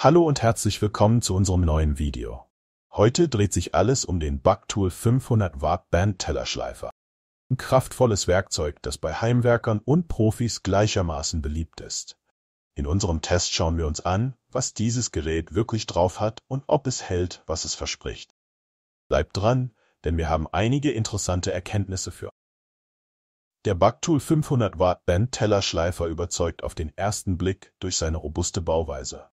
Hallo und herzlich willkommen zu unserem neuen Video. Heute dreht sich alles um den Bugtool 500 Watt Band Tellerschleifer. Ein kraftvolles Werkzeug, das bei Heimwerkern und Profis gleichermaßen beliebt ist. In unserem Test schauen wir uns an, was dieses Gerät wirklich drauf hat und ob es hält, was es verspricht. Bleibt dran, denn wir haben einige interessante Erkenntnisse für der Bugtool 500 Watt Band Tellerschleifer überzeugt auf den ersten Blick durch seine robuste Bauweise.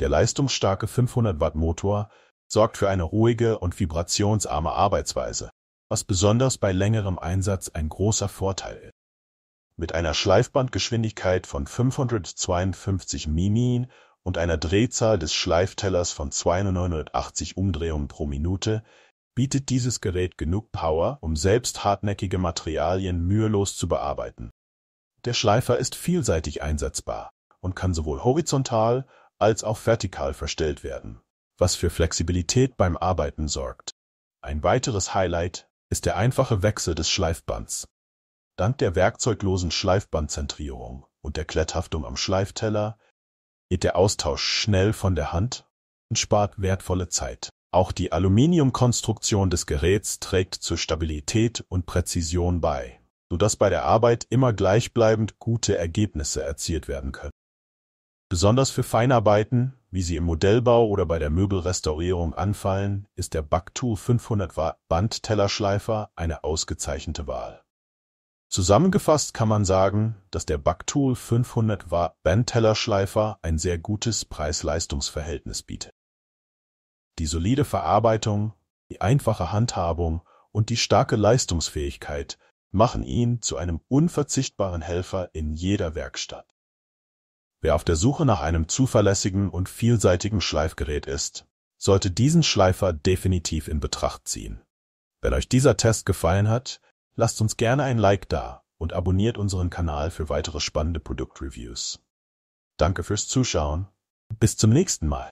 Der leistungsstarke 500-Watt-Motor sorgt für eine ruhige und vibrationsarme Arbeitsweise, was besonders bei längerem Einsatz ein großer Vorteil ist. Mit einer Schleifbandgeschwindigkeit von 552 Mimin und einer Drehzahl des Schleiftellers von 280 Umdrehungen pro Minute bietet dieses Gerät genug Power, um selbst hartnäckige Materialien mühelos zu bearbeiten. Der Schleifer ist vielseitig einsetzbar und kann sowohl horizontal als auch vertikal verstellt werden, was für Flexibilität beim Arbeiten sorgt. Ein weiteres Highlight ist der einfache Wechsel des Schleifbands. Dank der werkzeuglosen Schleifbandzentrierung und der Kletthaftung am Schleifteller geht der Austausch schnell von der Hand und spart wertvolle Zeit. Auch die Aluminiumkonstruktion des Geräts trägt zur Stabilität und Präzision bei, sodass bei der Arbeit immer gleichbleibend gute Ergebnisse erzielt werden können. Besonders für Feinarbeiten, wie sie im Modellbau oder bei der Möbelrestaurierung anfallen, ist der Bucktool 500 Watt Bandtellerschleifer eine ausgezeichnete Wahl. Zusammengefasst kann man sagen, dass der Bucktool 500 Watt Bandtellerschleifer ein sehr gutes Preis-Leistungs-Verhältnis bietet. Die solide Verarbeitung, die einfache Handhabung und die starke Leistungsfähigkeit machen ihn zu einem unverzichtbaren Helfer in jeder Werkstatt. Wer auf der Suche nach einem zuverlässigen und vielseitigen Schleifgerät ist, sollte diesen Schleifer definitiv in Betracht ziehen. Wenn euch dieser Test gefallen hat, lasst uns gerne ein Like da und abonniert unseren Kanal für weitere spannende Produktreviews. Danke fürs Zuschauen. Bis zum nächsten Mal.